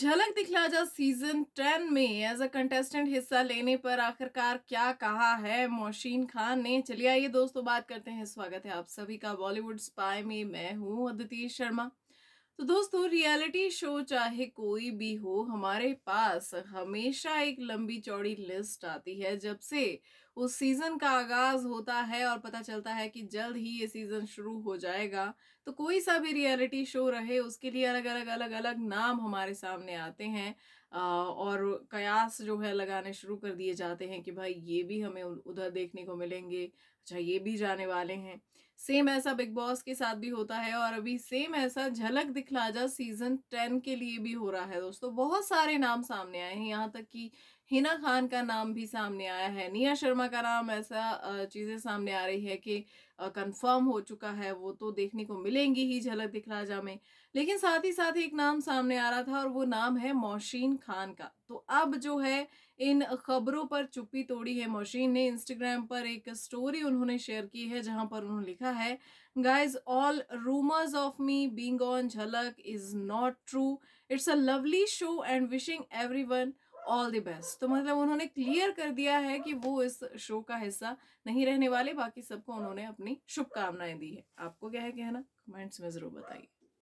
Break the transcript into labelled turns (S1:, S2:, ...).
S1: झलक Dikhhla Jaa season ten में as a contestant हिस्सा लेने पर आखिरकार क्या कहा है मोशीन खान ने चलिए आइए दोस्तों बात करते हैं स्वागत है आप सभी का बॉलीवुड स्पाई में मैं हूँ अदिति शर्मा तो दोस्तों रियलिटी शो चाहे कोई भी हो हमारे पास हमेशा एक लंबी चौड़ी लिस्ट आती है जब से उस सीज़न का आगाज़ होता है और पता चलता है कि जल्द ही ये सीज़न शुरू हो जाएगा तो कोई सा भी रियलिटी शो रहे उसके लिए अलग अलग अलग अलग नाम हमारे सामने आते हैं और कयास जो है लगाने शुरू कर दिए जाते हैं कि भाई ये भी हमें उधर देखने को मिलेंगे अच्छा ये भी जाने वाले हैं सेम ऐसा बिग बॉस के साथ भी होता है और अभी सेम ऐसा झलक दिखला जा सीजन टेन के लिए भी हो रहा है दोस्तों बहुत सारे नाम सामने आए हैं यहाँ तक कि हिना खान का नाम भी सामने आया है निया शर्मा का नाम ऐसा चीज़ें सामने आ रही है कि कंफर्म हो चुका है वो तो देखने को मिलेंगी ही झलक राजा में लेकिन साथ ही साथ एक नाम सामने आ रहा था और वो नाम है मोहसिन खान का तो अब जो है इन खबरों पर चुप्पी तोड़ी है मोहसिन ने इंस्टाग्राम पर एक स्टोरी उन्होंने शेयर की है जहां पर उन्होंने लिखा है guys all rumours of me being on Jhalak is not true it's a lovely show and wishing everyone all the best तो मतलब उन्होंने क्लियर कर दिया है कि वो इस शो का हिस्सा नहीं रहने वाले बाकी सबको उन्होंने अपनी शुभकामनाएं दी है आपको क्या है कहना कमेंट्स में ज़रूर बताइए